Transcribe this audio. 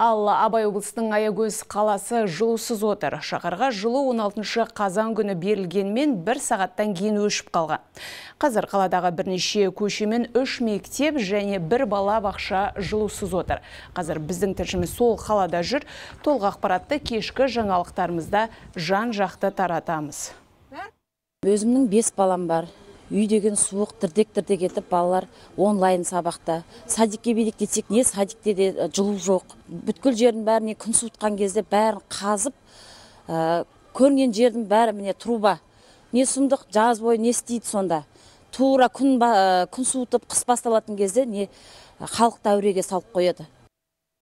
Ал Абай облысының Аягөз қаласы жылусыз отыр. Шақырға жылу 16 шы қазан күні берілгенмен бір сағаттан кейін өшіп қалған. Қазір қаладағы бірнеше көше мен үш мектеп және бір бала бақша жылусыз отыр. Қазір біздің тілшіміз сол қалада жүр. Толық ақпаратты кешкі жаңалықтарымызда жан-жақты таратамыз. Өзімнің бес балам бар үй деген суық дірдек дірдек етіп балалар онлайн сабақта садикке билік кетсек не садикте де жылу жоқ бүткіл жердің бәріне күн суытқан кезде бәрін қазып ә, көрінген жердің бәрі міне труба не сұмдық жаз бойы не істейді сонда тура күн, ба, күн суытып қыс басталатын кезде не халықты әуреге салып қояды